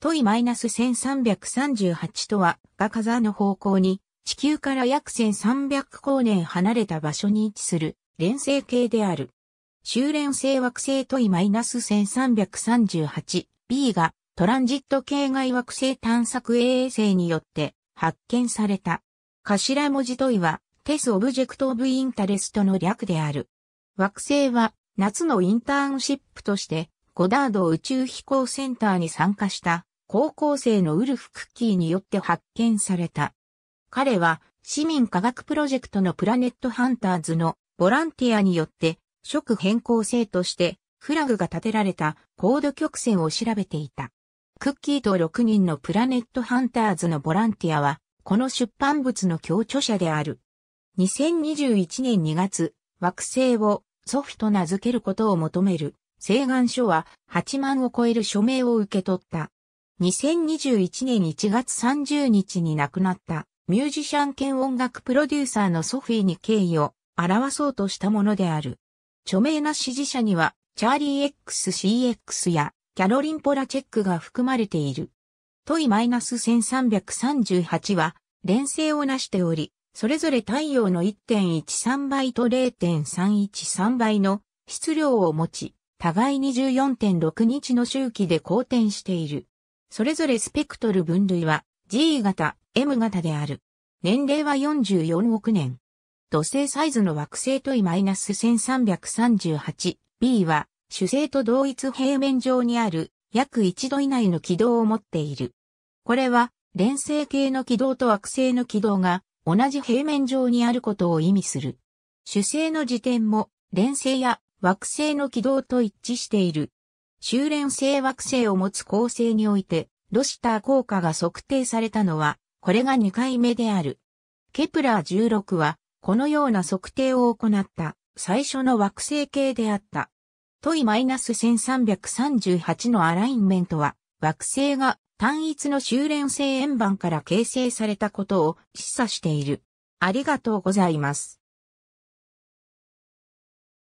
トイ -1338 とは、が火山の方向に、地球から約1300光年離れた場所に位置する、連星系である。修連星惑星トイ -1338b が、トランジット系外惑星探索衛星によって発見された。頭文字トイは、テス・オブジェクト・オブ・インタレストの略である。惑星は、夏のインターンシップとして、ゴダード宇宙飛行センターに参加した高校生のウルフ・クッキーによって発見された。彼は市民科学プロジェクトのプラネットハンターズのボランティアによって職変更生としてフラグが立てられた高度曲線を調べていた。クッキーと6人のプラネットハンターズのボランティアはこの出版物の共著者である。2021年2月、惑星を祖父と名付けることを求める請願書は8万を超える署名を受け取った。2021年1月30日に亡くなったミュージシャン兼音楽プロデューサーのソフィーに敬意を表そうとしたものである。著名な支持者にはチャーリー XCX やキャロリン・ポラチェックが含まれている。トイ -1338 は連成をなしており、それぞれ太陽の1.13倍と0.313倍の質量を持ち、互いに14.6日の周期で好転している。それぞれスペクトル分類は G 型、M 型である。年齢は44億年。土星サイズの惑星とス1 3 3 8 b は主星と同一平面上にある約1度以内の軌道を持っている。これは連星系の軌道と惑星の軌道が同じ平面上にあることを意味する。主星の時点も連星や惑星の軌道と一致している。修練性惑星を持つ構成において、ロシター効果が測定されたのは、これが2回目である。ケプラー16は、このような測定を行った最初の惑星系であった。トイ -1338 のアラインメントは、惑星が単一の修練性円盤から形成されたことを示唆している。ありがとうございます。